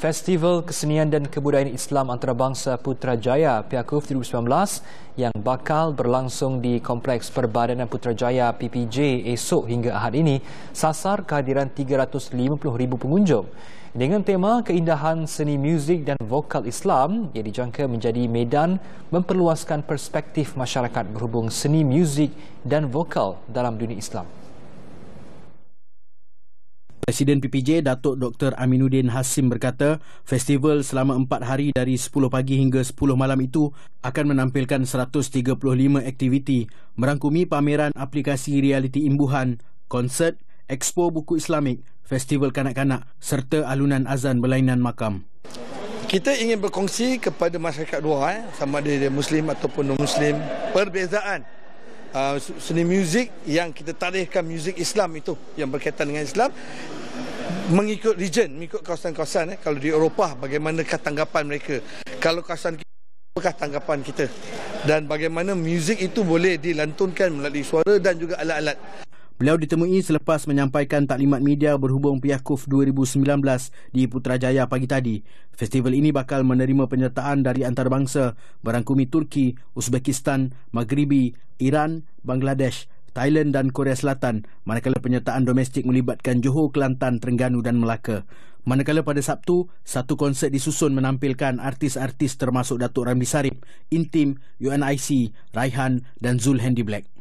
Festival Kesenian dan Kebudayaan Islam Antarabangsa Putrajaya PIAKUF 2019 yang bakal berlangsung di Kompleks Perbadanan Putrajaya PPJ esok hingga ahad ini sasar kehadiran 350,000 pengunjung. Dengan tema keindahan seni muzik dan vokal Islam, yang dijangka menjadi medan memperluaskan perspektif masyarakat berhubung seni muzik dan vokal dalam dunia Islam. Presiden PPJ Datuk Dr. Aminuddin Hasim berkata festival selama 4 hari dari 10 pagi hingga 10 malam itu akan menampilkan 135 aktiviti merangkumi pameran aplikasi realiti imbuhan, konsert, ekspo buku islamik, festival kanak-kanak serta alunan azan berlainan makam. Kita ingin berkongsi kepada masyarakat luar eh, sama ada dia Muslim ataupun non-Muslim perbezaan uh, seni muzik yang kita tarikhkan muzik Islam itu yang berkaitan dengan Islam mengikut region, mengikut kawasan-kawasan eh. kalau di Eropah bagaimanakah tanggapan mereka kalau kawasan kita apakah tanggapan kita dan bagaimana muzik itu boleh dilantunkan melalui suara dan juga alat-alat Beliau ditemui selepas menyampaikan taklimat media berhubung pihak 2019 di Putrajaya pagi tadi. Festival ini bakal menerima penyertaan dari antarabangsa berangkumi Turki, Uzbekistan, Maghribi, Iran, Bangladesh, Thailand dan Korea Selatan manakala penyertaan domestik melibatkan Johor, Kelantan, Terengganu dan Melaka. Manakala pada Sabtu, satu konsert disusun menampilkan artis-artis termasuk Datuk Ramli Sarip, Intim, UNIC, Raihan dan Zul Handy Black.